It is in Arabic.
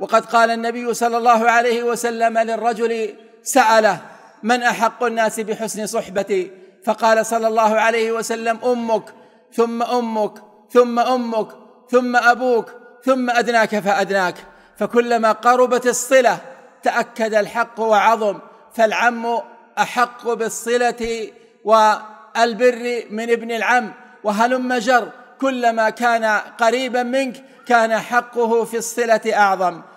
وقد قال النبي صلى الله عليه وسلم للرجل سأله من أحق الناس بحسن صحبتي فقال صلى الله عليه وسلم أمك ثم أمك ثم أمك ثم أبوك ثم أدناك فأدناك فكلما قربت الصلة تأكد الحق وعظم فالعم أحق بالصلة والبر من ابن العم وهلم جر كلما كان قريبا منك كان حقه في الصلة أعظم